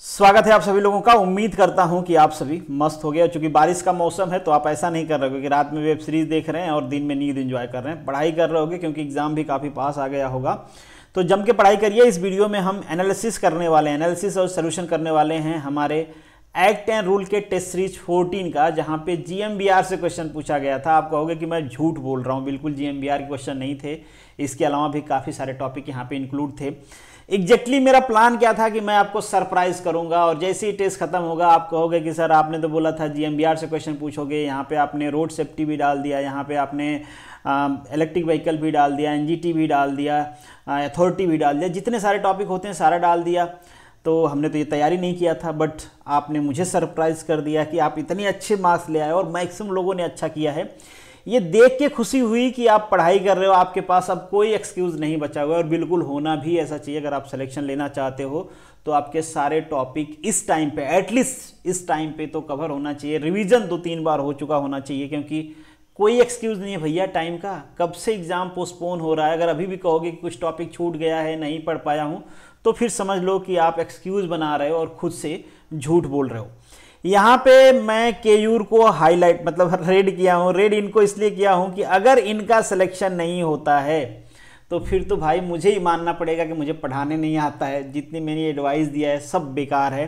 स्वागत है आप सभी लोगों का उम्मीद करता हूं कि आप सभी मस्त हो गए चूंकि बारिश का मौसम है तो आप ऐसा नहीं कर रहे हो कि रात में वेब सीरीज देख रहे हैं और दिन में नींद एंजॉय कर रहे हैं पढ़ाई कर रहे होगे क्योंकि एग्जाम भी काफ़ी पास आ गया होगा तो जम के पढ़ाई करिए इस वीडियो में हम एनालिसिस करने वाले हैं एनालिसिस और सोल्यूशन करने वाले हैं हमारे एक्ट एंड रूल के टेस्ट सीरीज 14 का जहां पे जीएमबीआर से क्वेश्चन पूछा गया था आप कहोगे कि मैं झूठ बोल रहा हूं बिल्कुल जीएमबीआर के क्वेश्चन नहीं थे इसके अलावा भी काफ़ी सारे टॉपिक यहां पे इंक्लूड थे एग्जैक्टली exactly मेरा प्लान क्या था कि मैं आपको सरप्राइज करूंगा और जैसे ही टेस्ट खत्म होगा आप कहोगे कि सर आपने तो बोला था जी से क्वेश्चन पूछोगे यहाँ पे आपने रोड सेफ्टी भी डाल दिया यहाँ पे आपने इलेक्ट्रिक व्हीकल भी डाल दिया एनजीटी भी डाल दिया अथॉरिटी भी डाल दिया जितने सारे टॉपिक होते हैं सारा डाल दिया तो हमने तो ये तैयारी नहीं किया था बट आपने मुझे सरप्राइज़ कर दिया कि आप इतने अच्छे मार्क्स ले आए और मैक्सिमम लोगों ने अच्छा किया है ये देख के खुशी हुई कि आप पढ़ाई कर रहे हो आपके पास अब कोई एक्सक्यूज़ नहीं बचा हुआ है और बिल्कुल होना भी ऐसा चाहिए अगर आप सिलेक्शन लेना चाहते हो तो आपके सारे टॉपिक इस टाइम पे एटलीस्ट इस टाइम पे तो कवर होना चाहिए रिवीजन दो तीन बार हो चुका होना चाहिए क्योंकि कोई एक्सक्यूज़ नहीं है भैया टाइम का कब से एग्ज़ाम पोस्टपोन हो रहा है अगर अभी भी कहोगे कि कुछ टॉपिक छूट गया है नहीं पढ़ पाया हूँ तो फिर समझ लो कि आप एक्सक्यूज़ बना रहे हो और खुद से झूठ बोल रहे हो यहाँ पे मैं केयूर को हाईलाइट मतलब रेड किया हूँ रेड इनको इसलिए किया हूँ कि अगर इनका सिलेक्शन नहीं होता है तो फिर तो भाई मुझे ही मानना पड़ेगा कि मुझे पढ़ाने नहीं आता है जितनी मैंने एडवाइस दिया है सब बेकार है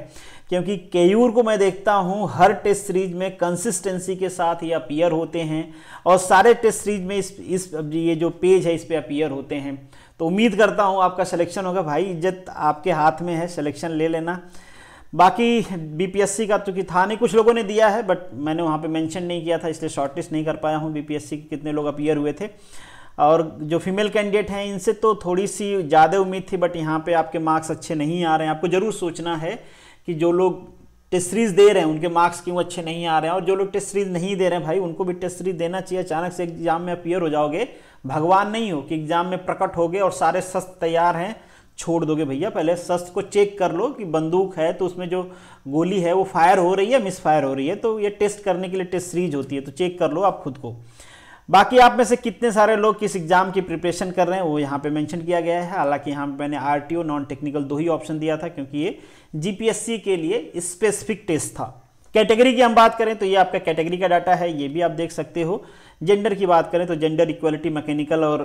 क्योंकि केयूर को मैं देखता हूँ हर टेस्ट सीरीज में कंसिस्टेंसी के साथ ये अपियर होते हैं और सारे टेस्ट सीरीज में इस इस ये जो पेज है इस पर पे अपियर होते हैं तो उम्मीद करता हूँ आपका सिलेक्शन होगा भाई इज्जत आपके हाथ में है सिलेक्शन ले लेना बाकी बीपीएससी का चूँकि तो था नहीं कुछ लोगों ने दिया है बट मैंने वहाँ पे मेंशन नहीं किया था इसलिए शॉर्टलिस्ट नहीं कर पाया हूँ बीपीएससी के कितने लोग अपीयर हुए थे और जो फीमेल कैंडिडेट हैं इनसे तो थोड़ी सी ज़्यादा उम्मीद थी बट यहाँ पे आपके मार्क्स अच्छे नहीं आ रहे हैं आपको ज़रूर सोचना है कि जो लोग टेस्ट सीरीज दे रहे हैं उनके मार्क्स क्यों अच्छे नहीं आ रहे हैं और जो लोग टेस्ट सीरीज नहीं दे रहे हैं भाई उनको भी टेस्ट सीरीज देना चाहिए अचानक से एग्जाम में अपीयर हो जाओगे भगवान नहीं हो कि एग्जाम में प्रकट हो गए और सारे सस्त तैयार हैं छोड़ दोगे भैया पहले शस्त्र को चेक कर लो कि बंदूक है तो उसमें जो गोली है वो फायर हो रही है मिस फायर हो रही है तो ये टेस्ट करने के लिए टेस्ट सीरीज होती है तो चेक कर लो आप खुद को बाकी आप में से कितने सारे लोग किस एग्ज़ाम की प्रिपरेशन कर रहे हैं वो यहाँ पे मेंशन किया गया है हालांकि यहाँ पे मैंने आरटीओ नॉन टेक्निकल दो ही ऑप्शन दिया था क्योंकि ये जीपीएससी के लिए स्पेसिफिक टेस्ट था कैटेगरी की हम बात करें तो ये आपका कैटेगरी का डाटा है ये भी आप देख सकते हो जेंडर की बात करें तो जेंडर इक्वलिटी मैकेनिकल और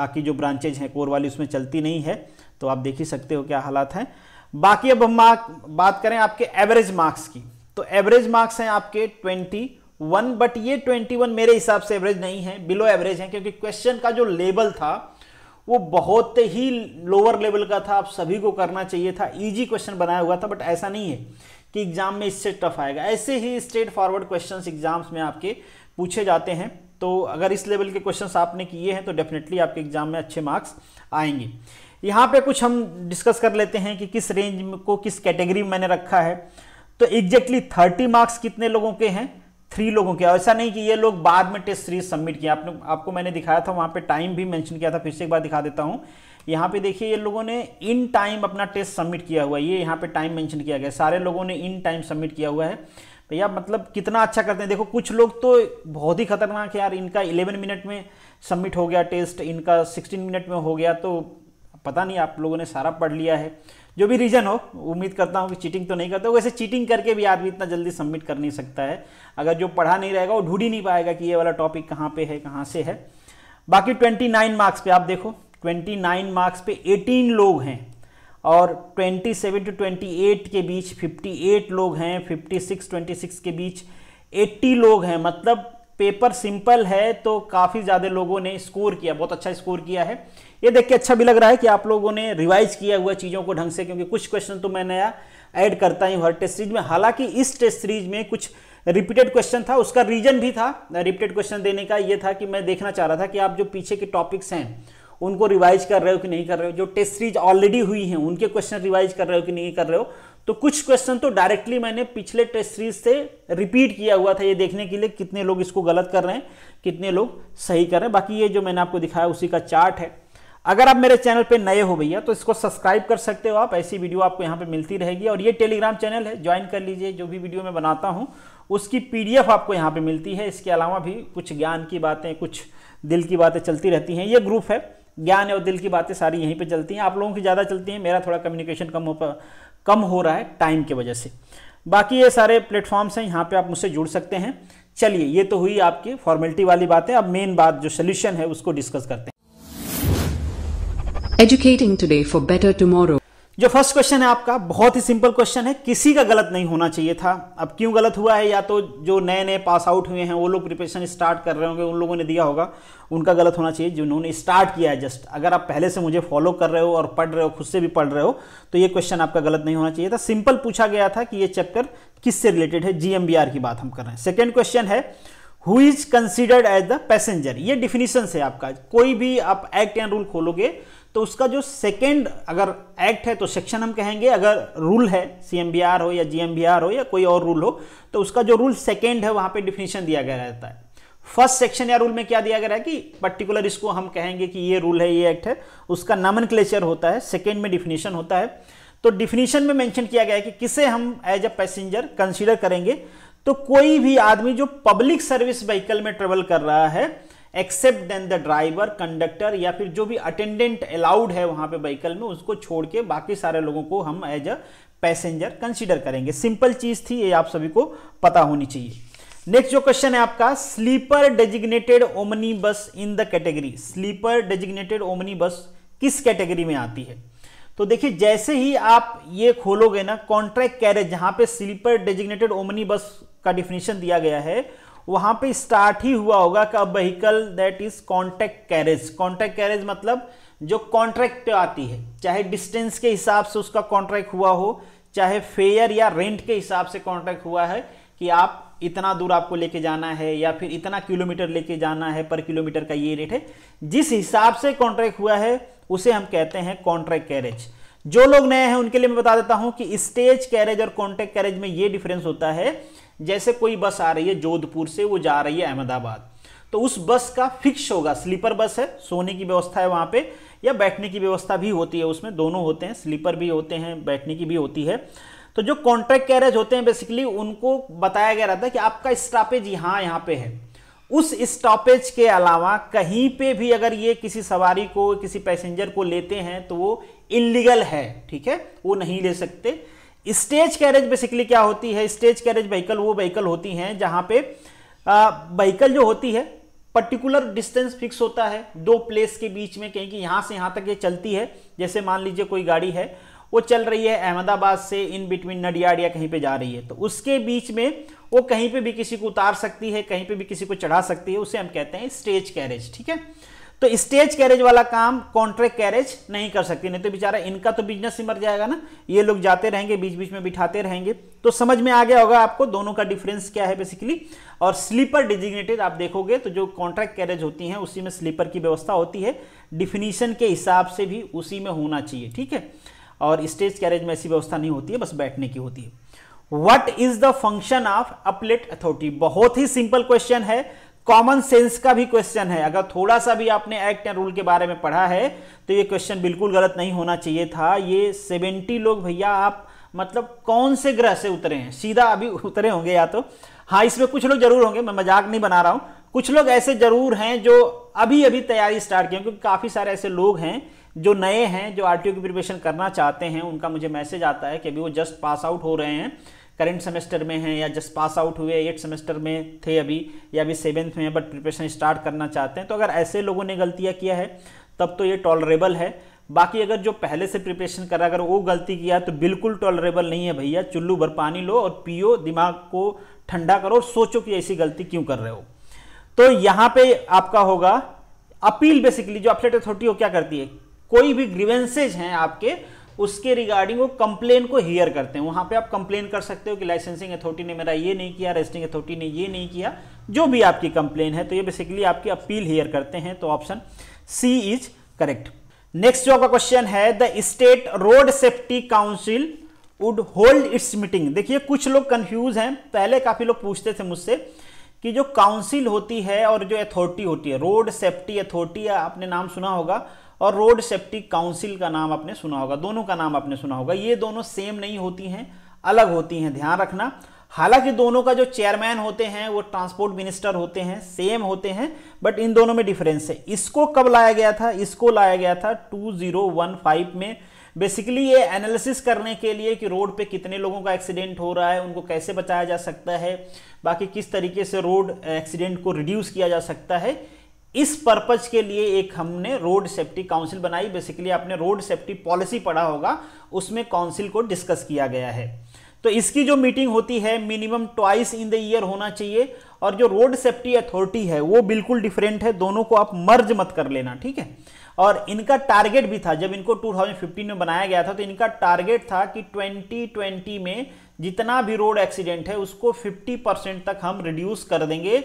बाकी जो ब्रांचेज हैं कोर वाली उसमें चलती नहीं है तो आप देख ही सकते हो क्या हालात है बाकी अब हम बात करें आपके एवरेज मार्क्स की तो एवरेज मार्क्स हैं आपके ट्वेंटी वन बट ये ट्वेंटी वन मेरे हिसाब से एवरेज नहीं है बिलो एवरेज है क्योंकि क्वेश्चन का जो लेवल था वो बहुत ही लोअर लेवल का था आप सभी को करना चाहिए था इजी क्वेश्चन बनाया हुआ था बट ऐसा नहीं है कि एग्जाम में इससे टफ आएगा ऐसे ही स्ट्रेट फॉरवर्ड क्वेश्चन एग्जाम्स में आपके पूछे जाते हैं तो अगर इस लेवल के क्वेश्चन आपने किए हैं तो डेफिनेटली आपके एग्जाम में अच्छे मार्क्स आएंगे यहाँ पे कुछ हम डिस्कस कर लेते हैं कि किस रेंज को किस कैटेगरी में मैंने रखा है तो एग्जैक्टली थर्टी मार्क्स कितने लोगों के हैं थ्री लोगों के ऐसा नहीं कि ये लोग बाद में टेस्ट सीरीज सबमिट किया आपने आपको मैंने दिखाया था वहाँ पे टाइम भी मेंशन किया था फिर से एक बार दिखा देता हूँ यहाँ पे देखिए ये लोगों ने इन टाइम अपना टेस्ट सबमिट किया हुआ है ये यहाँ पे टाइम मेंशन किया गया सारे लोगों ने इन टाइम सबमिट किया हुआ है भैया मतलब कितना अच्छा करते हैं देखो कुछ लोग तो बहुत ही खतरनाक है यार इनका इलेवन मिनट में सबमिट हो गया टेस्ट इनका सिक्सटीन मिनट में हो गया तो पता नहीं आप लोगों ने सारा पढ़ लिया है जो भी रीज़न हो उम्मीद करता हूँ कि चीटिंग तो नहीं करते वैसे चीटिंग करके भी आदमी इतना जल्दी सबमिट कर नहीं सकता है अगर जो पढ़ा नहीं रहेगा वो ढूंढ ही नहीं पाएगा कि ये वाला टॉपिक कहाँ पे है कहाँ से है बाकी 29 मार्क्स पे आप देखो 29 मार्क्स पे 18 लोग हैं और 27 टू एट के बीच एट लोग हैं ट्वेंटी सिक्स के बीच एट्टी लोग हैं मतलब पेपर सिंपल है तो काफ़ी ज़्यादा लोगों ने स्कोर किया बहुत अच्छा स्कोर किया है ये देख के अच्छा भी लग रहा है कि आप लोगों ने रिवाइज किया हुआ चीज़ों को ढंग से क्योंकि कुछ क्वेश्चन तो मैं नया ऐड करता ही हर टेस्ट सीरीज में हालांकि इस टेस्ट सीरीज में कुछ रिपीटेड क्वेश्चन था उसका रीजन भी था रिपीटेड क्वेश्चन देने का ये था कि मैं देखना चाह रहा था कि आप जो पीछे के टॉपिक्स हैं उनको रिवाइज कर रहे हो कि नहीं कर रहे हो जो टेस्ट सीरीज ऑलरेडी हुई है उनके क्वेश्चन रिवाइज कर रहे हो कि नहीं कर रहे हो तो कुछ क्वेश्चन तो डायरेक्टली मैंने पिछले टेस्ट सीरीज से रिपीट किया हुआ था ये देखने के लिए कितने लोग इसको गलत कर रहे हैं कितने लोग सही कर रहे हैं बाकी ये जो मैंने आपको दिखाया उसी का चार्ट है अगर आप मेरे चैनल पे नए हो भैया तो इसको सब्सक्राइब कर सकते हो आप ऐसी वीडियो आपको यहाँ पे मिलती रहेगी और ये टेलीग्राम चैनल है ज्वाइन कर लीजिए जो भी वीडियो मैं बनाता हूँ उसकी पीडीएफ आपको यहाँ पे मिलती है इसके अलावा भी कुछ ज्ञान की बातें कुछ दिल की बातें चलती रहती हैं ये ग्रुप है ज्ञान और दिल की बातें सारी यहीं पर चलती हैं आप लोगों की ज़्यादा चलती हैं मेरा थोड़ा कम्युनिकेशन कम हो कम हो रहा है टाइम की वजह से बाकी ये सारे प्लेटफॉर्म्स हैं यहाँ पर आप मुझसे जुड़ सकते हैं चलिए ये तो हुई आपकी फॉर्मेलिटी वाली बातें अब मेन बात जो सोल्यूशन है उसको डिस्कस करते हैं educating today for better tomorrow जो फर्स्ट क्वेश्चन है आपका बहुत ही सिंपल क्वेश्चन है किसी का गलत नहीं होना चाहिए था अब क्यों गलत हुआ है या तो जो नए नए पास आउट हुए हैं वो लोग प्रिपरेशन स्टार्ट कर रहे होंगे उन लोगों ने दिया होगा उनका गलत होना चाहिए जिन्होंने स्टार्ट किया है जस्ट अगर आप पहले से मुझे फॉलो कर रहे हो और पढ़ रहे हो खुद से भी पढ़ रहे हो तो ये क्वेश्चन आपका गलत नहीं होना चाहिए था सिंपल पूछा गया था कि ये चैप्टर किससे रिलेटेड है जीएमबीआर की बात हम कर रहे हैं सेकेंड क्वेश्चन है who is considered as the passenger ये डिफिनीशन है आपका कोई भी आप एक्ट एंड रूल खोलोगे तो उसका जो सेकेंड अगर एक्ट है तो सेक्शन हम कहेंगे अगर रूल है सी हो या जी हो या कोई और रूल हो तो उसका जो रूल सेकेंड है वहां पर डिफिनेशन दिया गया रहता है फर्स्ट सेक्शन या रूल में क्या दिया गया है कि पर्टिकुलर इसको हम कहेंगे कि ये रूल है ये एक्ट है उसका नामन होता है सेकेंड में डिफिनेशन होता है तो डिफिनेशन में मेंशन किया गया है कि किसे हम एज अ पैसेंजर कंसीडर करेंगे तो कोई भी आदमी जो पब्लिक सर्विस व्हीकल में ट्रेवल कर रहा है except than the driver conductor या फिर जो भी अटेंडेंट अलाउड है वहां पे व्हीकल में उसको छोड़ के बाकी सारे लोगों को हम एज अ पैसेंजर कंसिडर करेंगे सिंपल चीज थी ये आप सभी को पता होनी चाहिए नेक्स्ट जो क्वेश्चन है आपका sleeper designated omni bus in the category sleeper designated omni bus किस कैटेगरी में आती है तो देखिए जैसे ही आप ये खोलोगे ना कॉन्ट्रैक्ट कैरेज जहां पे स्लीपर डेजिग्नेटेड ओमनी बस का डिफिनेशन दिया गया है वहां पे स्टार्ट ही हुआ होगा का vehicle that is contract carriage contract carriage मतलब जो कॉन्ट्रैक्ट आती है चाहे डिस्टेंस के हिसाब से उसका कॉन्ट्रैक्ट हुआ हो चाहे फेयर या रेंट के हिसाब से कॉन्ट्रैक्ट हुआ है कि आप इतना दूर आपको लेके जाना है या फिर इतना किलोमीटर लेके जाना है पर किलोमीटर का ये रेट है जिस हिसाब से कॉन्ट्रैक्ट हुआ है उसे हम कहते हैं कॉन्ट्रैक्ट कैरेज जो लोग नए हैं उनके लिए मैं बता देता हूं कि स्टेज कैरेज और कॉन्ट्रैक्ट कैरेज में ये डिफरेंस होता है जैसे कोई बस आ रही है जोधपुर से वो जा रही है अहमदाबाद तो उस बस का फिक्स होगा स्लीपर बस है सोने की व्यवस्था है वहाँ पे या बैठने की व्यवस्था भी होती है उसमें दोनों होते हैं स्लीपर भी होते हैं बैठने की भी होती है तो जो कॉन्ट्रैक्ट कैरेज होते हैं बेसिकली उनको बताया गया रहता है कि आपका स्टॉपेज यहाँ यहाँ पे है उस स्टॉपेज के अलावा कहीं पे भी अगर ये किसी सवारी को किसी पैसेंजर को लेते हैं तो वो इलीगल है ठीक है वो नहीं ले सकते स्टेज कैरेज बेसिकली क्या होती है स्टेज कैरेज व्हीकल वो व्हीकल होती हैं जहां पे व्हीकल जो होती है पर्टिकुलर डिस्टेंस फिक्स होता है दो प्लेस के बीच में कहीं कि यहां से यहां तक ये चलती है जैसे मान लीजिए कोई गाड़ी है वो चल रही है अहमदाबाद से इन बिटवीन नडियाड या कहीं पे जा रही है तो उसके बीच में वो कहीं पे भी किसी को उतार सकती है कहीं पे भी किसी को चढ़ा सकती है उसे हम कहते हैं स्टेज कैरेज ठीक है तो स्टेज कैरेज वाला काम कॉन्ट्रैक्ट कैरेज नहीं कर सकती नहीं तो बेचारा इनका तो बिजनेस ही मर जाएगा ना ये लोग जाते रहेंगे बीच बीच में बिठाते रहेंगे तो समझ में आ गया होगा आपको दोनों का डिफरेंस क्या है बेसिकली और स्लीपर डिजिग्नेटेड आप देखोगे तो जो कॉन्ट्रैक्ट कैरेज होती हैं उसी में स्लीपर की व्यवस्था होती है डिफिनीशन के हिसाब से भी उसी में होना चाहिए ठीक है और स्टेज कैरेज में ऐसी व्यवस्था नहीं होती है बस बैठने की होती है what is the function of appellate authority बहुत ही सिंपल क्वेश्चन है कॉमन सेंस का भी क्वेश्चन है अगर थोड़ा सा भी आपने एक्ट या रूल के बारे में पढ़ा है तो ये क्वेश्चन बिल्कुल गलत नहीं होना चाहिए था ये सेवेंटी लोग भैया आप मतलब कौन से ग्रह से उतरे हैं सीधा अभी उतरे होंगे या तो हाँ इसमें कुछ लोग जरूर होंगे मैं मजाक नहीं बना रहा हूँ कुछ लोग ऐसे जरूर हैं जो अभी अभी तैयारी स्टार्ट किए क्योंकि काफ़ी सारे ऐसे लोग हैं जो नए हैं जो आर की प्रिपरेशन करना चाहते हैं उनका मुझे मैसेज आता है कि अभी वो जस्ट पास आउट हो रहे हैं करंट सेमेस्टर में हैं या जस्ट पास आउट हुए एट सेमेस्टर में थे अभी या अभी सेवेंथ में बट प्रिपरेशन स्टार्ट करना चाहते हैं तो अगर ऐसे लोगों ने गलतियाँ किया है तब तो ये टॉलरेबल है बाकी अगर जो पहले से प्रिपरेशन करा अगर वो गलती किया तो बिल्कुल टॉलरेबल नहीं है भैया चुल्लू भर पानी लो और पियो दिमाग को ठंडा करो और सोचो कि ऐसी गलती क्यों कर रहे हो तो यहाँ पे आपका होगा अपील बेसिकली जो अपलेट अथॉरिटी हो क्या करती है कोई भी ग्रीवेंसेज हैं आपके उसके रिगार्डिंग वो कंप्लेन को हेयर करते हैं वहां पे आप कंप्लेन कर सकते हो कि लाइसेंसिंग अथॉरिटी ने मेरा ये नहीं किया रेस्टिंग अथॉरिटी ने ये नहीं किया जो भी आपकी कंप्लेन है तो ये बेसिकली आपकी अपील हेयर करते हैं तो option C is correct next जो आपका क्वेश्चन है the state road safety council would hold its meeting देखिए कुछ लोग कंफ्यूज हैं पहले काफ़ी लोग पूछते थे मुझसे कि जो काउंसिल होती है और जो अथॉरिटी होती है रोड सेफ्टी अथॉरिटी आपने नाम सुना होगा और रोड सेफ्टी काउंसिल का नाम आपने सुना होगा दोनों का नाम आपने सुना होगा ये दोनों सेम नहीं होती हैं अलग होती हैं ध्यान रखना हालांकि दोनों का जो चेयरमैन होते हैं वो ट्रांसपोर्ट मिनिस्टर होते हैं सेम होते हैं बट इन दोनों में डिफरेंस है इसको कब लाया गया था इसको लाया गया था 2015 में बेसिकली ये एनालिसिस करने के लिए कि रोड पे कितने लोगों का एक्सीडेंट हो रहा है उनको कैसे बचाया जा सकता है बाकी किस तरीके से रोड एक्सीडेंट को रिड्यूस किया जा सकता है इस पर्पज के लिए एक हमने रोड सेफ्टी काउंसिल बनाई बेसिकली आपने रोड सेफ्टी पॉलिसी पढ़ा होगा उसमें काउंसिल को डिस्कस किया गया है तो इसकी जो मीटिंग होती है minimum twice in the year होना चाहिए और जो रोड सेफ्टी अथॉरिटी है वो बिल्कुल डिफरेंट है दोनों को आप मर्ज मत कर लेना ठीक है और इनका टारगेट भी था जब इनको 2015 में बनाया गया था तो इनका टारगेट था कि 2020 में जितना भी रोड एक्सीडेंट है उसको 50 परसेंट तक हम रिड्यूस कर देंगे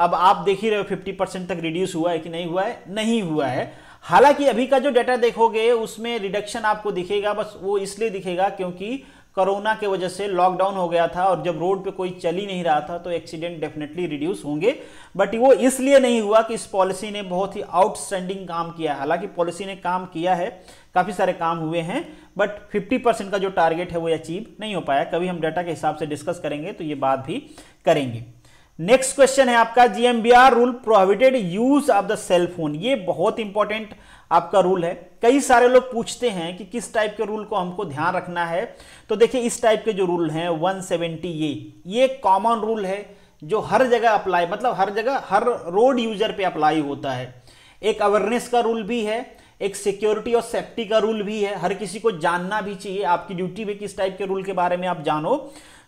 अब आप देख ही रहे हो फिफ्टी परसेंट तक रिड्यूस हुआ है कि नहीं हुआ है नहीं हुआ है हालांकि अभी का जो डाटा देखोगे उसमें रिडक्शन आपको दिखेगा बस वो इसलिए दिखेगा क्योंकि कोरोना के वजह से लॉकडाउन हो गया था और जब रोड पे कोई चल ही नहीं रहा था तो एक्सीडेंट डेफिनेटली रिड्यूस होंगे बट वो इसलिए नहीं हुआ कि इस पॉलिसी ने बहुत ही आउटस्टैंडिंग काम किया है हालांकि पॉलिसी ने काम किया है काफ़ी सारे काम हुए हैं बट 50 परसेंट का जो टारगेट है वो अचीव नहीं हो पाया कभी हम डाटा के हिसाब से डिस्कस करेंगे तो ये बात भी करेंगे नेक्स्ट क्वेश्चन है आपका GMVR rule prohibited use of the cell phone ये बहुत इंपॉर्टेंट आपका रूल है कई सारे लोग पूछते हैं कि किस टाइप के रूल को हमको ध्यान रखना है तो देखिए इस टाइप के जो रूल हैं 170 ये ये कॉमन रूल है जो हर जगह अप्लाई मतलब हर जगह हर रोड यूजर पे अप्लाई होता है एक अवेयरनेस का रूल भी है एक सिक्योरिटी और सेफ्टी का रूल भी है हर किसी को जानना भी चाहिए आपकी ड्यूटी में किस टाइप के रूल के बारे में आप जानो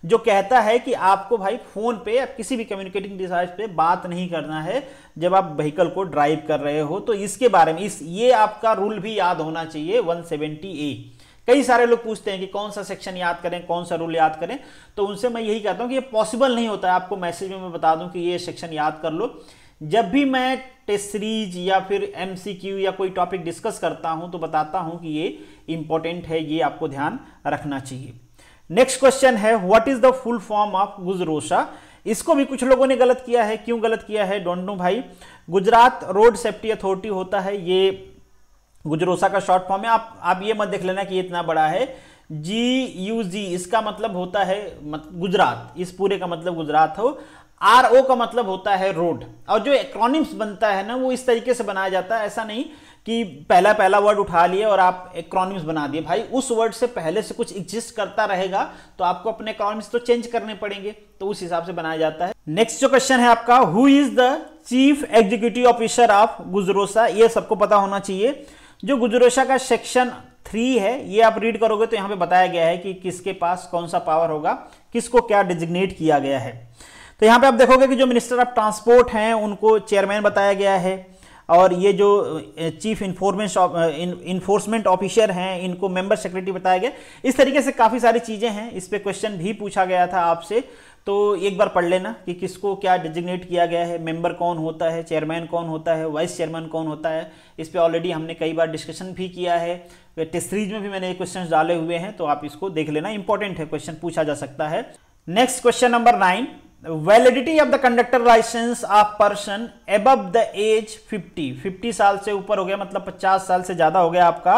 जो कहता है कि आपको भाई फ़ोन पे या किसी भी कम्युनिकेटिंग डिवाइस पे बात नहीं करना है जब आप व्हीकल को ड्राइव कर रहे हो तो इसके बारे में इस ये आपका रूल भी याद होना चाहिए 170 ए कई सारे लोग पूछते हैं कि कौन सा सेक्शन याद करें कौन सा रूल याद करें तो उनसे मैं यही कहता हूँ कि ये पॉसिबल नहीं होता है आपको मैसेज में मैं बता दूँ कि ये सेक्शन याद कर लो जब भी मैं टेस्ट सीरीज या फिर एमसीक्यू या कोई टॉपिक डिस्कस करता हूं तो बताता हूं कि ये इंपॉर्टेंट है ये आपको ध्यान रखना चाहिए नेक्स्ट क्वेश्चन है what is the full form of GUJROSA इसको भी कुछ लोगों ने गलत किया है क्यों गलत किया है डोंट नो भाई गुजरात रोड सेफ्टी अथॉरिटी होता है ये गुजरोसा का शॉर्ट फॉर्म है आप आप ये मत देख लेना कि ये इतना बड़ा है जी यू जी इसका मतलब होता है मत, गुजरात इस पूरे का मतलब गुजरात हो आर ओ का मतलब होता है रोड और जो एक्रोनिम्स बनता है ना वो इस तरीके से बनाया जाता है ऐसा नहीं कि पहला पहला वर्ड उठा लिए और आप एक्रोनिम्स बना दिए भाई उस वर्ड से पहले से कुछ एग्जिस्ट करता रहेगा तो आपको अपने एक्रोनिम्स तो चेंज करने पड़ेंगे तो उस हिसाब से बनाया जाता है नेक्स्ट जो क्वेश्चन है आपका who is the chief executive officer of GUJROSA ये सबको पता होना चाहिए जो गुजरोसा का सेक्शन थ्री है ये आप रीड करोगे तो यहाँ पे बताया गया है कि किसके पास कौन सा पावर होगा किसको क्या डिजिग्नेट किया गया है तो यहाँ पे आप देखोगे कि जो मिनिस्टर ऑफ ट्रांसपोर्ट हैं उनको चेयरमैन बताया गया है और ये जो चीफ इन्फोर्मेंस इन्फोर्समेंट ऑफिसर हैं इनको मेंबर सेक्रेटरी बताया गया इस तरीके से काफ़ी सारी चीज़ें हैं इस पर क्वेश्चन भी पूछा गया था आपसे तो एक बार पढ़ लेना कि किसको क्या डिजिग्नेट किया गया है मेंबर कौन होता है चेयरमैन कौन होता है वाइस चेयरमैन कौन होता है इस पर ऑलरेडी हमने कई बार डिस्कशन भी किया है टेस्ट सीरीज में भी मैंने क्वेश्चन डाले हुए हैं तो आप इसको देख लेना इंपॉर्टेंट है क्वेश्चन पूछा जा सकता है next question number nine validity of the conductor licence of person above the age 50 50 साल से ऊपर हो गया मतलब 50 साल से ज्यादा हो गया आपका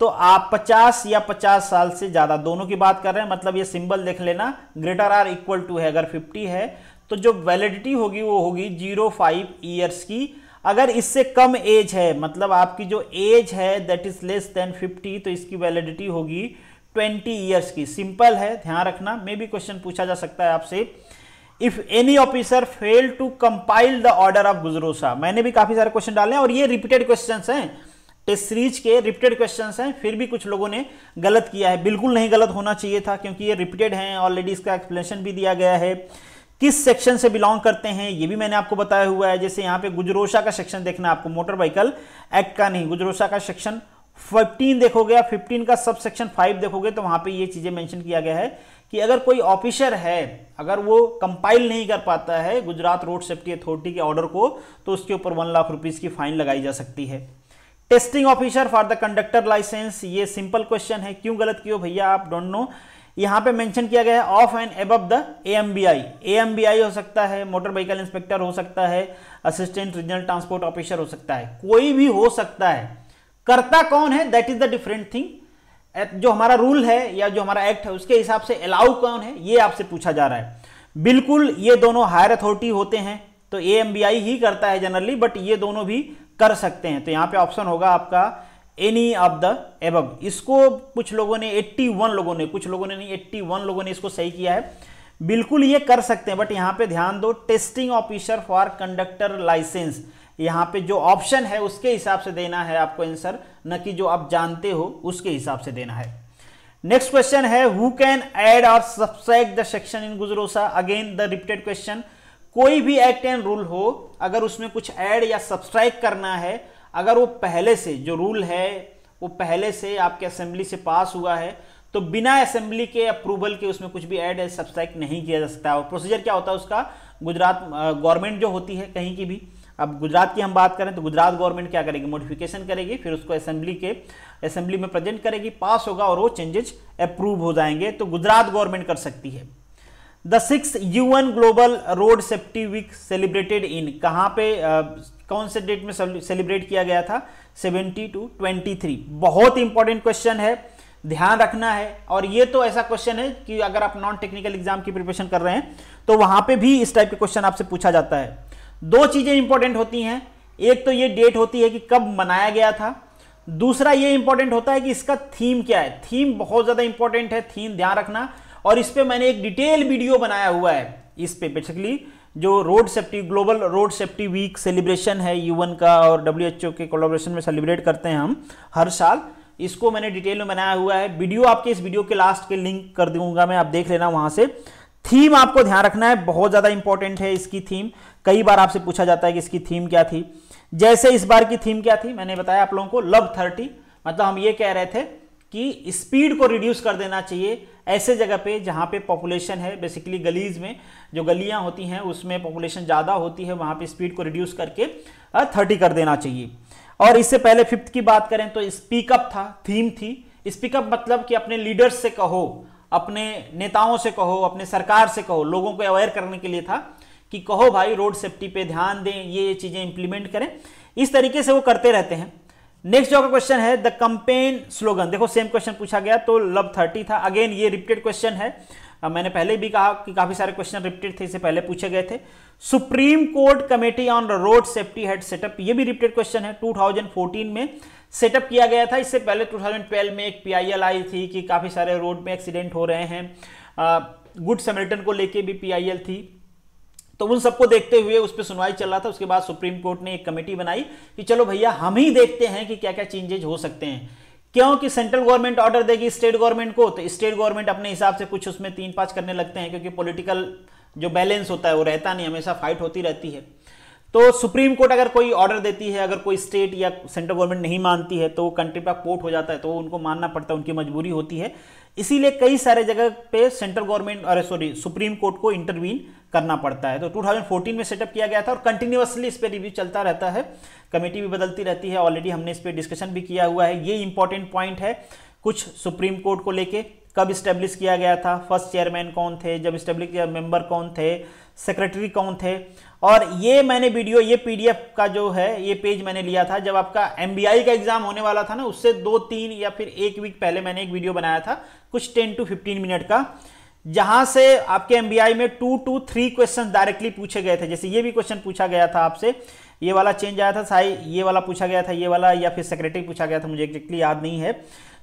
तो आप 50 या 50 साल से ज्यादा दोनों की बात कर रहे हैं मतलब ये सिंबल देख लेना ग्रेटर आर इक्वल टू है अगर 50 है तो जो वैलिडिटी होगी वो होगी जीरो फाइव ईयर्स की अगर इससे कम एज है मतलब आपकी जो एज है दैट इज लेस देन 50 तो इसकी वैलिडिटी होगी 20 ईयर्स की सिंपल है ध्यान रखना मे भी क्वेश्चन पूछा जा सकता है आपसे if any officer fail to comply the order of GUJROSA मैंने भी काफी सारे क्वेश्चन डाले हैं और ये रिपीटेड क्वेश्चन हैं टेस्ट सीरीज के रिपीटेड क्वेश्चन हैं फिर भी कुछ लोगों ने गलत किया है बिल्कुल नहीं गलत होना चाहिए था क्योंकि ये रिपीटेड हैं ऑलरेडी इसका एक्सप्लेनेशन भी दिया गया है किस सेक्शन से बिलोंग करते हैं ये भी मैंने आपको बताया हुआ है जैसे यहाँ पे गुजरोसा का सेक्शन देखना आपको मोटर व्हीकल एक्ट का नहीं गुजरोसा का सेक्शन 15 देखोगे या 15 का सब सेक्शन 5 देखोगे तो वहां पे ये चीजें मेंशन किया गया है कि अगर कोई ऑफिसर है अगर वो कंपाइल नहीं कर पाता है गुजरात रोड सेफ्टी अथॉरिटी के ऑर्डर को तो उसके ऊपर वन लाख रुपीज़ की फाइन लगाई जा सकती है testing officer for the conductor licence ये सिंपल क्वेश्चन है क्यों गलत क्यों भैया आप डोंट नो यहां पे मेंशन किया गया है of and above the AMVI AMVI हो सकता है मोटर व्हीकल इंस्पेक्टर हो सकता है असिस्टेंट रीजनल ट्रांसपोर्ट ऑफिसर हो सकता है कोई भी हो सकता है करता कौन है that is the different thing जो हमारा रूल है या जो हमारा एक्ट है उसके हिसाब से अलाउ कौन है ये आपसे पूछा जा रहा है बिल्कुल ये दोनों हायर अथॉरिटी होते हैं तो ए ही करता है जनरली बट ये दोनों भी कर सकते हैं तो यहाँ पे ऑप्शन होगा आपका एनी ऑफ द एब इसको कुछ लोगों ने 81 लोगों ने कुछ लोगों ने नहीं एट्टी लोगों ने इसको सही किया है बिल्कुल ये कर सकते हैं बट यहाँ पे ध्यान दो testing officer for conductor licence यहाँ पे जो ऑप्शन है उसके हिसाब से देना है आपको आंसर न कि जो आप जानते हो उसके हिसाब से देना है नेक्स्ट क्वेश्चन है हु कैन एड और subtract the section in GUJROSA again the repeated question कोई भी एक्ट एंड रूल हो अगर उसमें कुछ ऐड या सब्सक्राइब करना है अगर वो पहले से जो रूल है वो पहले से आपके असेंबली से पास हुआ है तो बिना असेंबली के अप्रूवल के उसमें कुछ भी ऐड या सब्सट्रैक्ट नहीं किया जा सकता और प्रोसीजर क्या होता है उसका गुजरात गवर्नमेंट जो होती है कहीं की भी अब गुजरात की हम बात करें तो गुजरात गवर्नमेंट क्या करेगी मोडिफिकेशन करेगी फिर उसको असेंबली के असेंबली में प्रेजेंट करेगी पास होगा और वो चेंजेस अप्रूव हो जाएंगे तो गुजरात गवर्नमेंट कर सकती है the six UN global road safety week celebrated in कहाँ पे आ, कौन से डेट में सेलिब्रेट किया गया था सेवेंटी टू ट्वेंटी थ्री बहुत इंपॉर्टेंट क्वेश्चन है ध्यान रखना है और ये तो ऐसा क्वेश्चन है कि अगर आप नॉन टेक्निकल एग्जाम की प्रिपरेशन कर रहे हैं तो वहां पे भी इस टाइप के क्वेश्चन आपसे पूछा जाता है दो चीज़ें इंपॉर्टेंट होती हैं एक तो ये डेट होती है कि कब मनाया गया था दूसरा ये इंपॉर्टेंट होता है कि इसका थीम क्या है थीम बहुत ज़्यादा इंपॉर्टेंट है थीम ध्यान रखना और इस पर मैंने एक डिटेल वीडियो बनाया हुआ है इस पे बेसिकली जो road safety global road safety week celebration है यूएन का और डब्ल्यूएचओ के कोलोब्रेशन में सेलिब्रेट करते हैं हम हर साल इसको मैंने डिटेल में बनाया हुआ है वीडियो आपके इस वीडियो के लास्ट के लिंक कर दूंगा मैं आप देख लेना वहां से थीम आपको ध्यान रखना है बहुत ज़्यादा इंपॉर्टेंट है इसकी थीम कई बार आपसे पूछा जाता है कि इसकी थीम क्या थी जैसे इस बार की थीम क्या थी मैंने बताया आप लोगों को लव थर्टी मतलब हम ये कह रहे थे कि स्पीड को रिड्यूस कर देना चाहिए ऐसे जगह पे जहाँ पे पॉपुलेशन है बेसिकली गलीज में जो गलियाँ होती हैं उसमें पॉपुलेशन ज़्यादा होती है वहाँ पे स्पीड को रिड्यूस करके थर्टी कर देना चाहिए और इससे पहले फिफ्थ की बात करें तो स्पीकअप था थीम थी स्पीकअप मतलब कि अपने लीडर्स से कहो अपने नेताओं से कहो अपने सरकार से कहो लोगों को अवेयर करने के लिए था कि कहो भाई रोड सेफ्टी पे ध्यान दें ये चीज़ें इंप्लीमेंट करें इस तरीके से वो करते रहते हैं नेक्स्ट जो आपका क्वेश्चन है द कंपेन स्लोगन देखो सेम क्वेश्चन पूछा गया तो लव थर्टी था अगेन ये रिपीटेड क्वेश्चन है मैंने पहले भी कहा कि काफ़ी सारे क्वेश्चन रिपीटेड थे इसे पहले पूछे गए थे supreme court committee on road safety head setup ये भी रिपीटेड क्वेश्चन है 2014 में सेटअप किया गया था इससे पहले 2012 में एक पीआईएल आई थी कि काफ़ी सारे रोड में एक्सीडेंट हो रहे हैं गुड समेटन को लेके भी पीआईएल थी तो उन सबको देखते हुए उस पर सुनवाई चल रहा था उसके बाद सुप्रीम कोर्ट ने एक कमेटी बनाई कि चलो भैया हम ही देखते हैं कि क्या क्या चेंजेज हो सकते हैं क्योंकि सेंट्रल गवर्नमेंट ऑर्डर देगी स्टेट गवर्नमेंट को तो स्टेट गवर्नमेंट अपने हिसाब से कुछ उसमें तीन पांच करने लगते हैं क्योंकि पॉलिटिकल जो बैलेंस होता है वो रहता नहीं हमेशा फाइट होती रहती है तो सुप्रीम कोर्ट अगर कोई ऑर्डर देती है अगर कोई स्टेट या सेंट्रल गवर्नमेंट नहीं मानती है तो कंट्री का कोर्ट हो जाता है तो उनको मानना पड़ता है उनकी मजबूरी होती है इसीलिए कई सारे जगह पे सेंट्रल गवर्नमेंट और सॉरी सुप्रीम कोर्ट को इंटरवीन करना पड़ता है तो 2014 में सेटअप किया गया था और कंटिन्यूसली इस पर रिव्यू चलता रहता है कमेटी भी बदलती रहती है ऑलरेडी हमने इस पर डिस्कशन भी किया हुआ है ये इंपॉर्टेंट पॉइंट है कुछ सुप्रीम कोर्ट को लेके कब स्टेब्लिश किया गया था फर्स्ट चेयरमैन कौन थे जब स्टेब्लिश किया मेंबर कौन थे सेक्रेटरी कौन थे और ये मैंने वीडियो ये पीडीएफ का जो है ये पेज मैंने लिया था जब आपका एमबीआई का एग्जाम होने वाला था ना उससे दो तीन या फिर एक वीक पहले मैंने एक वीडियो बनाया था कुछ टेन टू फिफ्टीन मिनट का जहां से आपके एमबीआई में two to three question directly पूछे गए थे जैसे ये भी क्वेश्चन पूछा गया था आपसे ये वाला चेंज आया था साई ये वाला पूछा गया था ये वाला या फिर सेक्रेटरी पूछा गया था मुझे एक्जेक्टली याद नहीं है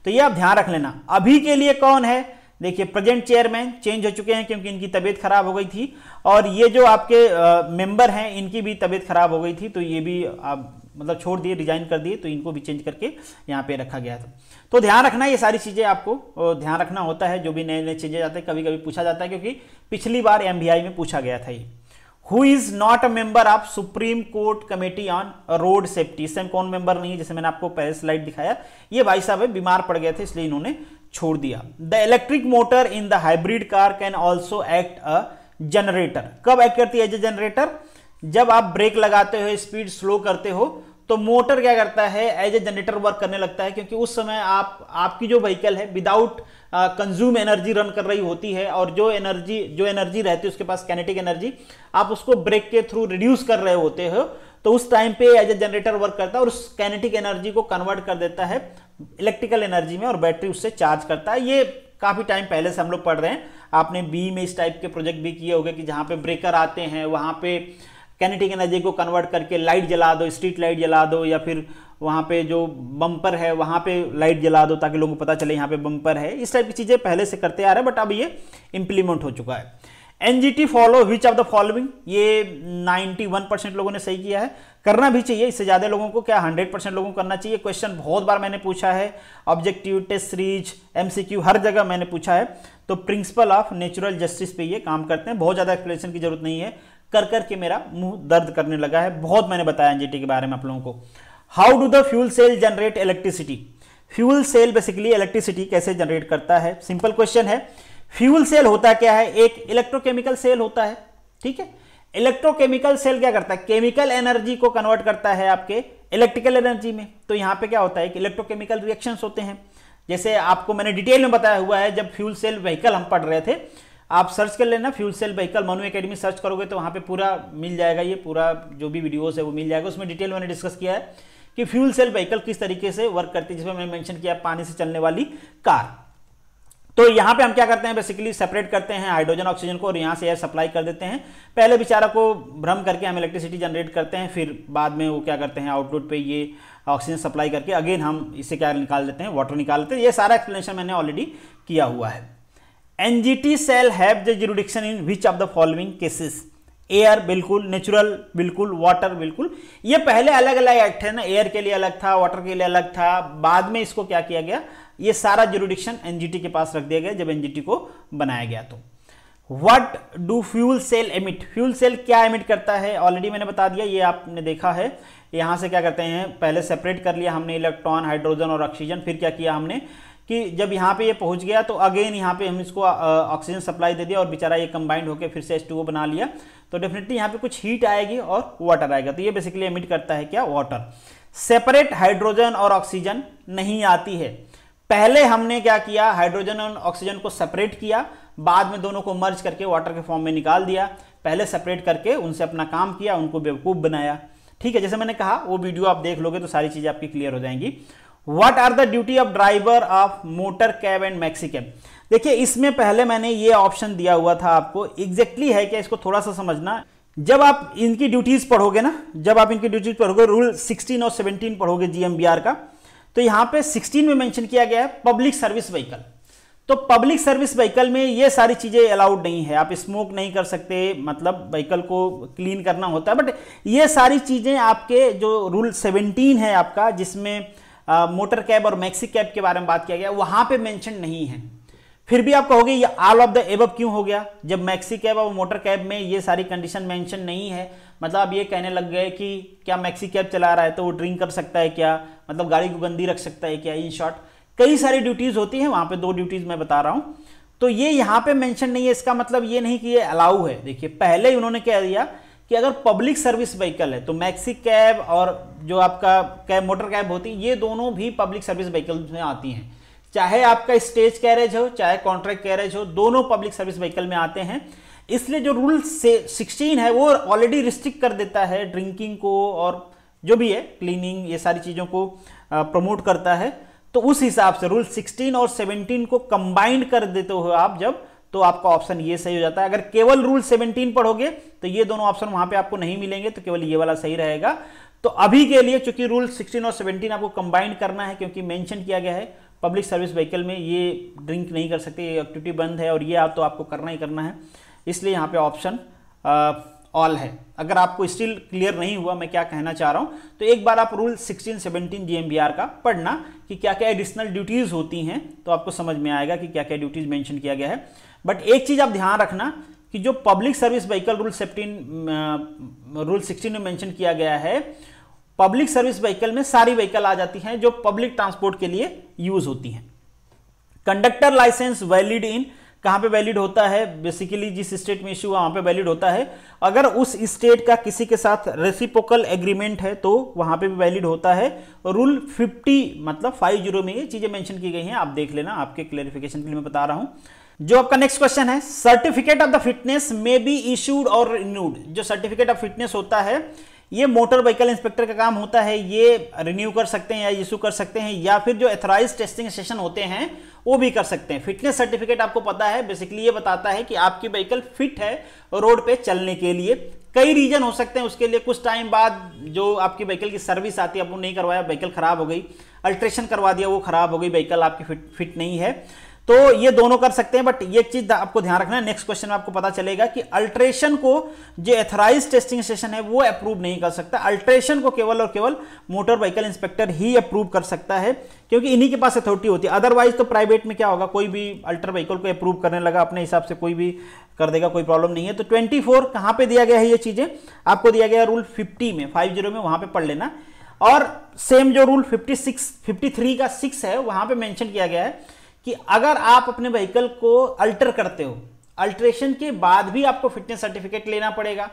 तो ये आप ध्यान रख लेना अभी के लिए कौन है देखिए प्रेजेंट चेयरमैन चेंज हो चुके हैं क्योंकि इनकी तबीयत खराब हो गई थी और ये जो आपके मेंबर हैं इनकी भी तबीयत खराब हो गई थी तो ये भी आप मतलब छोड़ दिए डिजाइन कर दिए तो इनको भी चेंज करके यहाँ पे रखा गया था तो ध्यान रखना ये सारी चीज़ें आपको ध्यान रखना होता है जो भी नए नए चीज़ें जाते हैं कभी कभी पूछा जाता है क्योंकि पिछली बार एम में पूछा गया था ये who is not a member of supreme court committee on road safety इस कौन मेंबर नहीं है जैसे मैंने आपको पहले स्लाइड दिखाया ये भाई साहब बीमार पड़ गए थे इसलिए इन्होंने छोड़ दिया the electric motor in the hybrid car can also act a generator कब एक्ट करती है एज ए जनरेटर जब आप ब्रेक लगाते हो स्पीड स्लो करते हो तो मोटर क्या करता है एज ए जनरेटर वर्क करने लगता है क्योंकि उस समय आप आपकी जो व्हीकल है विदाउट कंज्यूम एनर्जी रन कर रही होती है और जो एनर्जी जो एनर्जी रहती है उसके पास कैनेटिक एनर्जी आप उसको ब्रेक के थ्रू रिड्यूस कर रहे होते हो तो उस टाइम पे एज ए जनरेटर वर्क करता है और उस कैनेटिक एनर्जी को कन्वर्ट कर देता है इलेक्ट्रिकल एनर्जी में और बैटरी उससे चार्ज करता है ये काफ़ी टाइम पहले से हम लोग पढ़ रहे हैं आपने बी में इस टाइप के प्रोजेक्ट भी किए होंगे कि जहाँ पे ब्रेकर आते हैं वहाँ पे कैनेटिक एनर्जी को कन्वर्ट करके लाइट जला दो स्ट्रीट लाइट जला दो या फिर वहाँ पे जो बम्पर है वहाँ पे लाइट जला दो ताकि लोगों को पता चले यहाँ पे बम्पर है इस टाइप की चीज़ें पहले से करते आ रहे हैं बट अब ये इम्प्लीमेंट हो चुका है T follow which of the following ये 91 परसेंट लोगों ने सही किया है करना भी चाहिए इससे ज़्यादा लोगों को क्या 100 परसेंट लोगों को करना चाहिए क्वेश्चन बहुत बार मैंने पूछा है ऑब्जेक्टिव टेस्ट सीरीज क्यू हर जगह मैंने पूछा है तो प्रिंसिपल ऑफ नेचुरल जस्टिस पे ये काम करते हैं बहुत ज़्यादा एक्सप्लेनेशन की जरूरत नहीं है कर कर के मेरा मुंह दर्द करने लगा है बहुत मैंने बताया एनजीटी के बारे में आप लोगों को how do the fuel cell generate electricity fuel cell basically electricity कैसे जनरेट करता है सिंपल क्वेश्चन है फ्यूल सेल होता क्या है एक इलेक्ट्रोकेमिकल सेल होता है ठीक है इलेक्ट्रोकेमिकल सेल क्या करता है केमिकल एनर्जी को कन्वर्ट करता है आपके इलेक्ट्रिकल एनर्जी में तो यहाँ पे क्या होता है इलेक्ट्रोकेमिकल रिएक्शंस होते हैं जैसे आपको मैंने डिटेल में बताया हुआ है जब फ्यूल सेल व्हीकल हम पढ़ रहे थे आप सर्च कर लेना fuel cell vehicle Manu academy search करोगे तो वहाँ पे पूरा मिल जाएगा ये पूरा जो भी वीडियोस है वो मिल जाएगा उसमें डिटेल मैंने डिस्कस किया है कि फ्यूल सेल व्हीकल किस तरीके से वर्क करती है जिसमें मैंने मेंशन किया पानी से चलने वाली कार तो यहाँ पे हम क्या करते हैं बेसिकली सेपरेट करते हैं हाइड्रोजन ऑक्सीजन को और यहाँ से एयर सप्लाई कर देते हैं पहले बेचारा को भ्रम करके हम इलेक्ट्रिसिटी जनरेट करते हैं फिर बाद में वो क्या करते हैं आउटलुट पे ये ऑक्सीजन सप्लाई करके अगेन हम इसे क्या निकाल देते हैं वाटर निकाल देते हैं ये सारा एक्सप्लेनेशन मैंने ऑलरेडी किया हुआ है NGT shall have the jurisdiction in which of the following cases air बिल्कुल नेचुरल बिल्कुल वाटर बिल्कुल ये पहले अलग अलग एक्ट है ना एयर के लिए अलग था वाटर के लिए अलग था बाद में इसको क्या किया गया ये सारा जुरिडिक्शन एनजीटी के पास रख दिया गया जब एनजीटी को बनाया गया तो what do fuel cell emit fuel cell क्या एमिट करता है ऑलरेडी मैंने बता दिया ये आपने देखा है यहां से क्या करते हैं पहले सेपरेट कर लिया हमने इलेक्ट्रॉन हाइड्रोजन और ऑक्सीजन फिर क्या किया हमने कि जब यहाँ पे ये यह पहुँच गया तो अगेन यहाँ पे हम इसको ऑक्सीजन सप्लाई दे दिया और बेचारा ये कंबाइंड होकर फिर से एस बना लिया तो डेफिनेटली यहाँ पे कुछ हीट आएगी और वाटर आएगा तो ये बेसिकली एमिट करता है क्या वाटर सेपरेट हाइड्रोजन और ऑक्सीजन नहीं आती है पहले हमने क्या किया हाइड्रोजन और ऑक्सीजन को सेपरेट किया बाद में दोनों को मर्ज करके वाटर के फॉर्म में निकाल दिया पहले सेपरेट करके उनसे अपना काम किया उनको बेवकूफ़ बनाया ठीक है जैसे मैंने कहा वो वीडियो आप देख लोगे तो सारी चीज़ें आपकी क्लियर हो जाएंगी what are the duty of driver of motor cab and maxi cab देखिए इसमें पहले मैंने ये ऑप्शन दिया हुआ था आपको एग्जैक्टली exactly है क्या इसको थोड़ा सा समझना जब आप इनकी ड्यूटीज पढ़ोगे ना जब आप इनकी ड्यूटीज पढ़ोगे रूल 16 और 17 पढ़ोगे जीएमबीआर का तो यहाँ पे 16 में मेंशन किया गया है पब्लिक सर्विस व्हीकल तो पब्लिक सर्विस व्हीकल में ये सारी चीज़ें अलाउड नहीं है आप स्मोक नहीं कर सकते मतलब व्हीकल को क्लीन करना होता है बट ये सारी चीज़ें आपके जो रूल सेवनटीन है आपका जिसमें मोटर कैब और मैक्सी कैब के बारे में बात किया गया वहां पे मेंशन नहीं है फिर भी आप कहोगे ये ऑल ऑफ द एब क्यों हो गया जब मैक्सी कैब और मोटर कैब में ये सारी कंडीशन मेंशन नहीं है मतलब आप ये कहने लग गए कि क्या मैक्सी कैब चला रहा है तो वो ड्रिंक कर सकता है क्या मतलब गाड़ी को गंदी रख सकता है क्या इन शॉर्ट कई सारी ड्यूटीज़ होती हैं वहां पे दो ड्यूटीज़ मैं बता रहा हूं तो ये यहां पे मेंशन नहीं है इसका मतलब ये नहीं कि ये अलाउ है देखिए पहले ही उन्होंने कह दिया कि अगर पब्लिक सर्विस व्हीकल है तो मैक्सी कैब और जो आपका कैब मोटर कैब होती है ये दोनों भी पब्लिक सर्विस व्हीकल में आती हैं चाहे आपका स्टेज कैरेज हो चाहे कॉन्ट्रैक्ट कैरेज हो दोनों पब्लिक सर्विस व्हीकल में आते हैं इसलिए जो रूल से सिक्सटीन है वो ऑलरेडी रिस्ट्रिक्ट कर देता है ड्रिंकिंग को और जो भी है क्लीनिंग ये सारी चीज़ों को प्रमोट करता है तो उस हिसाब से रूल 16 और 17 को कंबाइंड कर देते हो आप जब तो आपका ऑप्शन ये सही हो जाता है अगर केवल रूल 17 पढ़ोगे तो ये दोनों ऑप्शन वहां पे आपको नहीं मिलेंगे तो केवल ये वाला सही रहेगा तो अभी के लिए चूंकि रूल 16 और 17 आपको कंबाइंड करना है क्योंकि मेंशन किया गया है पब्लिक सर्विस व्हीकल में ये ड्रिंक नहीं कर सकते ये एक्टिविटी बंद है और ये आप तो आपको करना ही करना है इसलिए यहाँ पे ऑप्शन ऑल है अगर आपको स्टिल क्लियर नहीं हुआ मैं क्या कहना चाह रहा हूं तो एक बार आप रूल 16 17 जीएमबीआर का पढ़ना कि क्या क्या एडिशनल ड्यूटीज होती हैं तो आपको समझ में आएगा कि क्या क्या ड्यूटीज मेंशन किया गया है बट एक चीज आप ध्यान रखना कि जो public service vehicle rule seventeen rule sixteen में मैंशन किया गया है पब्लिक सर्विस व्हीकल में सारी व्हीकल आ जाती हैं जो पब्लिक ट्रांसपोर्ट के लिए यूज होती हैं कंडक्टर लाइसेंस वैलिड इन कहाँ पे वैलिड होता है बेसिकली जिस स्टेट में इश्यू हुआ वहाँ पे वैलिड होता है अगर उस स्टेट का किसी के साथ रेसिपोकल एग्रीमेंट है तो वहाँ पे भी वैलिड होता है रूल 50 मतलब 50 में ये चीज़ें मेंशन की गई हैं आप देख लेना आपके क्लेरिफिकेशन के लिए मैं बता रहा हूँ जो आपका नेक्स्ट क्वेश्चन है certificate of the fitness may be issued और रिन्यूड जो सर्टिफिकेट ऑफ फिटनेस होता है ये मोटर व्हीकल इंस्पेक्टर का काम होता है ये रिन्यू कर सकते हैं या इशू कर सकते हैं या फिर जो एथराइज टेस्टिंग सेशन होते हैं वो भी कर सकते हैं फिटनेस सर्टिफिकेट आपको पता है बेसिकली ये बताता है कि आपकी व्हीकल फिट है रोड पे चलने के लिए कई रीजन हो सकते हैं उसके लिए कुछ टाइम बाद जो आपकी व्हीकल की सर्विस आती है आपको नहीं करवाया व्हीकल खराब हो गई अल्ट्रेशन करवा दिया वो खराब हो गई व्हीकल आपकी फिट फिट नहीं है तो ये दोनों कर सकते हैं बट ये चीज आपको ध्यान रखना है नेक्स्ट क्वेश्चन में आपको पता चलेगा कि अल्ट्रेशन को जो एथराइज टेस्टिंग स्टेशन है वो अप्रूव नहीं कर सकता अल्ट्रेशन को केवल और केवल मोटर व्हीकल इंस्पेक्टर ही अप्रूव कर सकता है क्योंकि इन्हीं के पास अथॉरिटी होती है अदरवाइज तो प्राइवेट में क्या होगा कोई भी अल्टर व्हीकल को अप्रूव करने लगा अपने हिसाब से कोई भी कर देगा कोई प्रॉब्लम नहीं है तो ट्वेंटी फोर कहाँ पर दिया गया है ये चीजें आपको दिया गया रूल फिफ्टी में फाइव जीरो में वहां पर पढ़ लेना और सेम जो rule fifty six fifty three का सिक्स है वहां पर मैंशन किया गया है कि अगर आप अपने व्हीकल को अल्टर करते हो अल्ट्रेशन के बाद भी आपको फिटनेस सर्टिफिकेट लेना पड़ेगा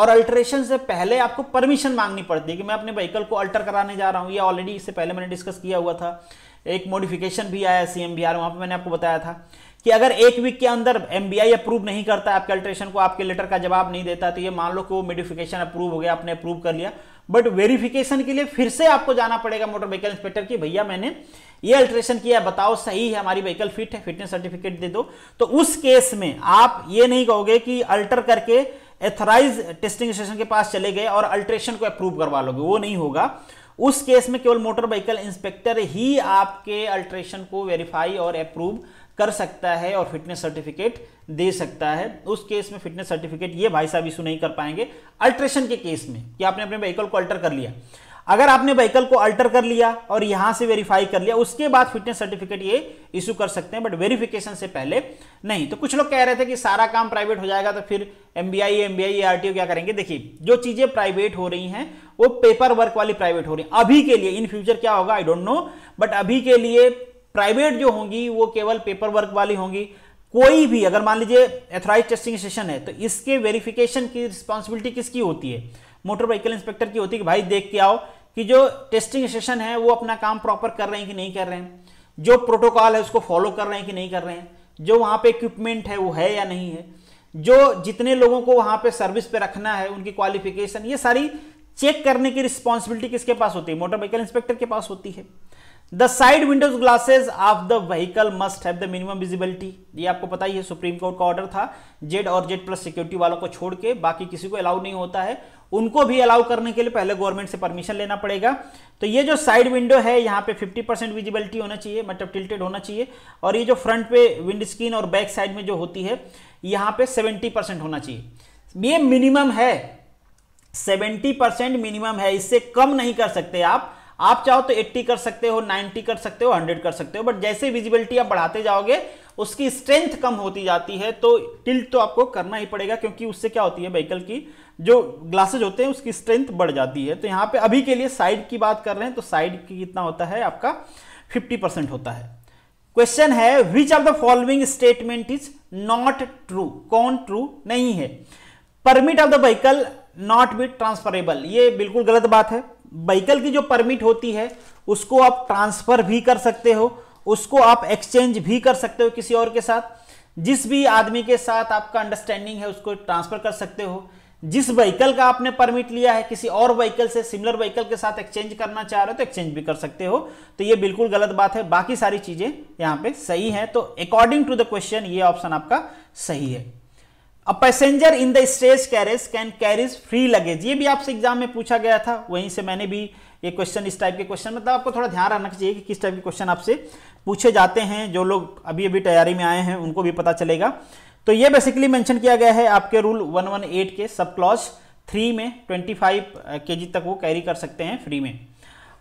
और अल्ट्रेशन से पहले आपको परमिशन मांगनी पड़ती है कि मैं अपने व्हीकल को अल्टर कराने जा रहा हूँ ये ऑलरेडी इससे पहले मैंने डिस्कस किया हुआ था एक मॉडिफिकेशन भी आया सी एम बी आर वहाँ पर मैंने आपको बताया था कि अगर एक वीक के अंदर एम बी आई अप्रूव नहीं करता आपके अल्ट्रेशन को आपके लेटर का जवाब नहीं देता तो ये मान लो कि वो मॉडिफिकेशन अप्रूव हो गया आपने अप्रूव कर लिया बट वेरिफिकेशन के लिए फिर से आपको जाना पड़ेगा मोटर व्हीकल इंस्पेक्टर की भैया मैंने ये अल्ट्रेशन किया बताओ सही है हमारी व्हीकल फिट है फिटनेस सर्टिफिकेट दे दो तो उस केस में आप ये नहीं कहोगे कि अल्टर करके एथराइज टेस्टिंग स्टेशन के पास चले गए और अल्ट्रेशन को अप्रूव करवा लोगे वो नहीं होगा उस केस में केवल मोटर व्हीकल इंस्पेक्टर ही आपके अल्ट्रेशन को वेरीफाई और अप्रूव कर सकता है और फिटनेस सर्टिफिकेट दे सकता है उस केस में फिटनेस सर्टिफिकेट ये भाई साहब इशू नहीं कर पाएंगे अल्ट्रेशन के केस में कि आपने अपने व्हीकल को अल्टर कर लिया अगर आपने व्हीकल को अल्टर कर लिया और यहां से वेरीफाई कर लिया उसके बाद फिटनेस सर्टिफिकेट ये इशू कर सकते हैं बट वेरिफिकेशन से पहले नहीं तो कुछ लोग कह रहे थे कि सारा काम प्राइवेट हो जाएगा तो फिर M V I M V I R T O क्या करेंगे देखिए जो चीजें प्राइवेट हो रही हैं वो पेपर वर्क वाली प्राइवेट हो रही है अभी के लिए इन फ्यूचर क्या होगा आई डोंट नो बट अभी के लिए प्राइवेट जो होंगी वो केवल पेपर वर्क वाली होंगी कोई भी अगर मान लीजिए एथोराइज टेस्टिंग स्टेशन है तो इसके वेरिफिकेशन की रिस्पॉन्सिबिलिटी किसकी होती है मोटर व्हीकल इंस्पेक्टर की होती है कि भाई देख के आओ कि जो टेस्टिंग स्टेशन है वो अपना काम प्रॉपर कर रहे हैं कि नहीं कर रहे हैं जो प्रोटोकॉल है उसको फॉलो कर रहे हैं कि नहीं कर रहे हैं जो वहाँ पे इक्विपमेंट है वो है या नहीं है जो जितने लोगों को वहाँ पे सर्विस पे रखना है उनकी क्वालिफिकेशन ये सारी चेक करने की रिस्पॉन्सिबिलिटी किसके पास होती है मोटर व्हीकल इंस्पेक्टर के पास होती है the side windows glasses of the vehicle must have the minimum visibility ये आपको पता ही है सुप्रीम कोर्ट का ऑर्डर था जेड और जेड प्लस सिक्योरिटी वालों को छोड़ के बाकी किसी को अलाउ नहीं होता है उनको भी अलाउ करने के लिए पहले गवर्नमेंट से परमिशन लेना पड़ेगा तो ये जो साइड विंडो है यहाँ पे 50 परसेंट विजिबिलिटी होना चाहिए मतलब टिल्टेड होना चाहिए और ये जो फ्रंट पे विंड स्क्रीन और बैक साइड में जो होती है यहाँ पे 70 परसेंट होना चाहिए ये मिनिमम है 70 परसेंट मिनिमम है इससे कम नहीं कर सकते आप आप चाहो तो 80 कर सकते हो 90 कर सकते हो 100 कर सकते हो बट जैसे विजिबिलिटी आप बढ़ाते जाओगे उसकी स्ट्रेंथ कम होती जाती है तो टिल्ट तो आपको करना ही पड़ेगा क्योंकि उससे क्या होती है व्हीकल की जो ग्लासेज होते हैं उसकी स्ट्रेंथ बढ़ जाती है तो यहाँ पे अभी के लिए साइड की बात कर रहे हैं तो साइड की कितना होता है आपका 50 परसेंट होता है क्वेश्चन है which of the following statement is not true कौन ट्रू नहीं है permit of the vehicle not be transferable ये बिल्कुल गलत बात है व्हीकल की जो परमिट होती है उसको आप ट्रांसफ़र भी कर सकते हो उसको आप एक्सचेंज भी कर सकते हो किसी और के साथ जिस भी आदमी के साथ आपका अंडरस्टैंडिंग है उसको ट्रांसफ़र कर सकते हो जिस व्हीकल का आपने परमिट लिया है किसी और व्हीकल से सिमिलर व्हीकल के साथ एक्सचेंज करना चाह रहे हो तो एक्सचेंज भी कर सकते हो तो ये बिल्कुल गलत बात है बाकी सारी चीज़ें यहां पे सही है तो अकॉर्डिंग टू द क्वेश्चन ये ऑप्शन आपका सही है a passenger in the stage carriage can carries free luggage ये भी आपसे एग्जाम में पूछा गया था वहीं से मैंने भी ये क्वेश्चन इस टाइप के क्वेश्चन मतलब तो आपको थोड़ा ध्यान रखना चाहिए कि किस टाइप के क्वेश्चन आपसे पूछे जाते हैं जो लोग अभी अभी तैयारी में आए हैं उनको भी पता चलेगा तो ये बेसिकली मेंशन किया गया है आपके रूल 118 के सब क्लॉज थ्री में 25 जी तक वो कैरी कर सकते हैं फ्री में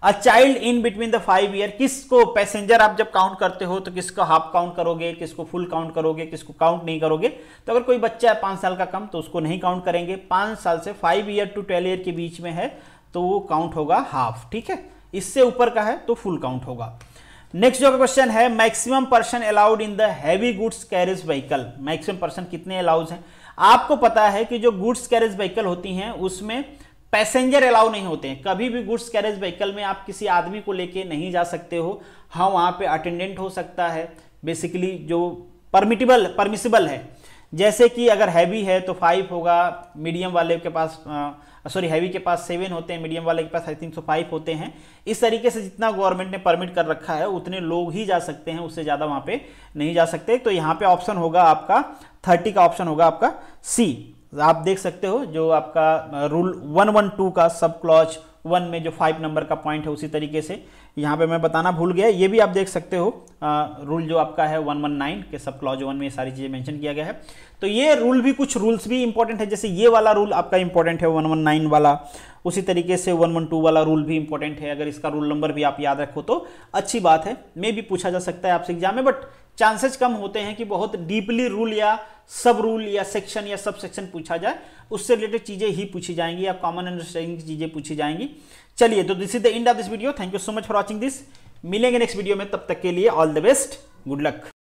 a child in between the five year किसको पैसेंजर आप जब काउंट करते हो तो किसको हाफ काउंट करोगे किसको फुल काउंट करोगे किसको काउंट नहीं करोगे तो अगर कोई बच्चा है पाँच साल का कम तो उसको नहीं काउंट करेंगे पाँच साल से five year to twelve year के बीच में है तो वो काउंट होगा हाफ ठीक है इससे ऊपर का है तो फुल काउंट होगा नेक्स्ट जो क्वेश्चन है maximum person allowed in the heavy goods carriage vehicle maximum person कितने अलाउज हैं आपको पता है कि जो गुड्स कैरेज व्हीकल होती हैं उसमें पैसेंजर अलाउ नहीं होते हैं कभी भी गुड्स कैरेज व्हीकल में आप किसी आदमी को लेके नहीं जा सकते हो हाँ वहाँ पे अटेंडेंट हो सकता है बेसिकली जो परमिटेबल परमिसिबल है जैसे कि अगर हैवी है तो फाइव होगा मीडियम वाले के पास सॉरी हैवी के पास सेवन होते हैं मीडियम वाले के पास आई थिंक सो फाइव होते हैं इस तरीके से जितना गवर्नमेंट ने परमिट कर रखा है उतने लोग ही जा सकते हैं उससे ज़्यादा वहाँ पर नहीं जा सकते तो यहाँ पे ऑप्शन होगा आपका थर्टी का ऑप्शन होगा आपका सी आप देख सकते हो जो आपका रूल 112 का सब क्लॉज वन में जो फाइव नंबर का पॉइंट है उसी तरीके से यहाँ पे मैं बताना भूल गया ये भी आप देख सकते हो आ, रूल जो आपका है 119 के सब क्लॉज वन में सारी चीज़ें मेंशन किया गया है तो ये रूल भी कुछ रूल्स भी इंपॉर्टेंट है जैसे ये वाला रूल आपका इंपॉर्टेंट है वन वाला उसी तरीके से टू वाला रूल भी इंपॉर्टेंट है अगर इसका रूल नंबर भी आप याद रखो तो अच्छी बात है मे भी पूछा जा सकता है आपसे एग्जाम में बट चांसेस कम होते हैं कि बहुत डीपली रूल या सब रूल या सेक्शन या सब सेक्शन पूछा जाए उससे रिलेटेड चीज़ें ही पूछी जाएंगी या कॉमन अंडरस्टैंडिंग की चीज़ें पूछी जाएंगी चलिए तो this is the end of this video thank you so much for watching this मिलेंगे नेक्स्ट वीडियो में तब तक के लिए all the best good luck